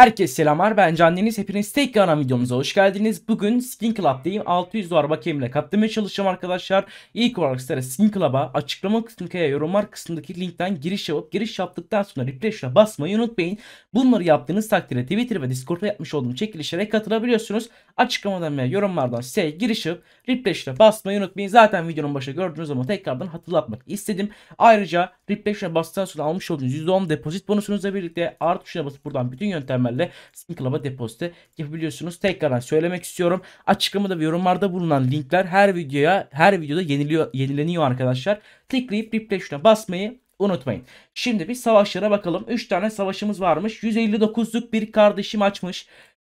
Herkese selamlar ben Candeniz hepiniz tekrardan videomuza hoş geldiniz. Bugün Skin Club'dayım 600 dolar bakiyemle kaptırmaya çalışacağım arkadaşlar. İlk olarak sizlere Skin Club'a açıklama kısmındaki yorumlar kısmındaki linkten giriş yapıp giriş yaptıktan sonra refresh'e basmayı unutmayın. Bunları yaptığınız takdirde Twitter ve Discord'da yapmış olduğum çekilişlere katılabiliyorsunuz. Açıklamadan ve yorumlardan size giriş yapıp refresh'e basmayı unutmayın. Zaten videonun başında gördüğünüz ama tekrardan hatırlatmak istedim. Ayrıca refresh'e bastıktan sonra almış olduğunuz %10 depozit bonusunuzla birlikte artı tuşuna basıp buradan bütün yöntemler ihtimalle Steam Club'a depozito yapabiliyorsunuz. Tekrardan söylemek istiyorum. Açıklamada ve yorumlarda bulunan linkler her videoya her videoda yeniliyor, yenileniyor arkadaşlar. Tıklayıp replay tuşuna basmayı unutmayın. Şimdi bir savaşlara bakalım. 3 tane savaşımız varmış. 159'luk bir kardeşim açmış.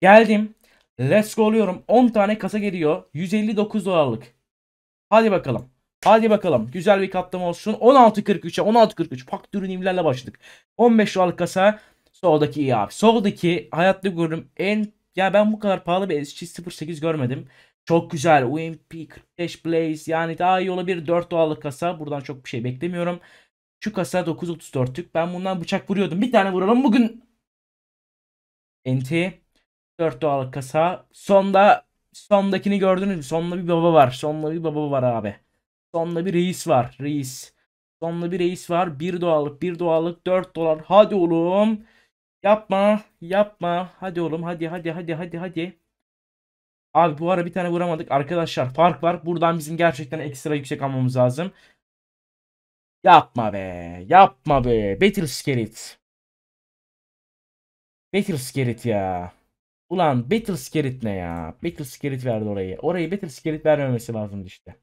Geldim. Let's go oluyorum. 10 tane kasa geliyor. 159 dolarlık. Hadi bakalım. Hadi bakalım. Güzel bir katlama olsun. 16.43'e 16.43 faktörün imlerle başladık. 15 dolarlık kasa Soldaki iyi abi. Soldaki hayatta gördüm en ya ben bu kadar pahalı bir SG-08 görmedim. Çok güzel. UMP 45 Blaze yani daha iyi olabilir. 4 doğallık kasa. Buradan çok bir şey beklemiyorum. Şu kasa 9.34'lük. Ben bundan bıçak vuruyordum. Bir tane vuralım bugün. Enti. 4 doğallık kasa. Sonda sondakini gördünüz mü? Sonda bir baba var. Sonda bir baba var abi. Sonda bir reis var. Reis. Sonda bir reis var. 1 doğallık, 1 doğallık, 4 dolar. Hadi oğlum. Yapma. Yapma. Hadi oğlum. Hadi hadi hadi hadi hadi. Abi bu ara bir tane vuramadık. Arkadaşlar fark var. Buradan bizim gerçekten ekstra yüksek almamız lazım. Yapma be. Yapma be. Battle Skerit. Battle Skerit ya. Ulan Battle Skerit ne ya? Battle Skerit verdi orayı. Orayı Battle Skerit vermemesi lazımdı işte.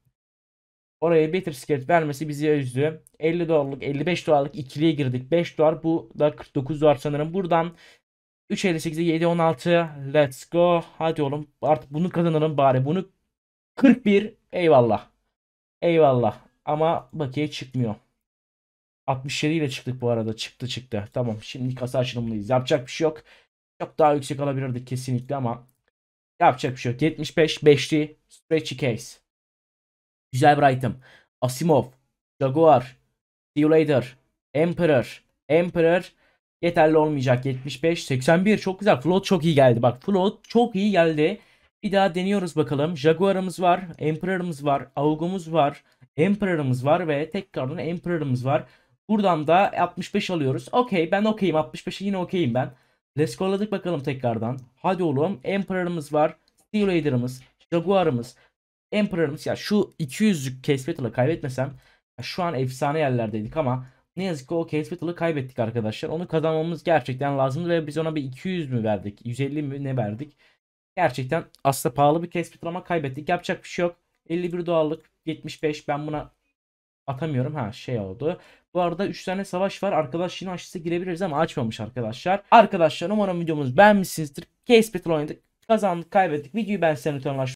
Oraya Better Scared vermesi bizi üzdü. 50 dolarlık 55 dolarlık ikiliye girdik. 5 dolar bu da 49 dolar sanırım. Buradan 3.58'e 16. let's go. Hadi oğlum artık bunu kazanırım bari. Bunu 41 eyvallah. Eyvallah. Ama bakiye çıkmıyor. 67 ile çıktık bu arada. Çıktı çıktı. Tamam şimdi kasa açılımlıyız. Yapacak bir şey yok. Çok daha yüksek alabilirdik kesinlikle ama yapacak bir şey yok. 75 5'li stretchy case. Güzel bir item. Asimov, Jaguar, See you later, Emperor, Emperor yeterli olmayacak. 75, 81 çok güzel. Float çok iyi geldi. Bak Float çok iyi geldi. Bir daha deniyoruz bakalım. Jaguar'ımız var, Emperor'ımız var, Aug'umuz var, Emperor'ımız var ve tekrardan Emperor'ımız var. Buradan da 65 alıyoruz. Okey ben okeyim. 65'e yine okeyim ben. Let's go'ladık bakalım tekrardan. Hadi oğlum. Emperor'ımız var. Steel Raider'ımız. Jaguar'ımız. Emperor'ımız ya şu 200'lük Case Battle'ı kaybetmesem şu an efsane yerlerdeydik ama ne yazık ki o Case Battle'ı kaybettik arkadaşlar. Onu kazanmamız gerçekten lazımdı ve biz ona bir 200 mü verdik? 150 mi ne verdik? Gerçekten aslında pahalı bir Case Battle ama kaybettik. Yapacak bir şey yok. 51 doğallık 75 ben buna atamıyorum. Ha şey oldu. Bu arada 3 tane savaş var. Arkadaş yine aşısı girebiliriz ama açmamış arkadaşlar. Arkadaşlar umarım videomuz beğenmişsinizdir. Case Battle oynadık. Kazandık kaybettik. Videoyu ben size lütfen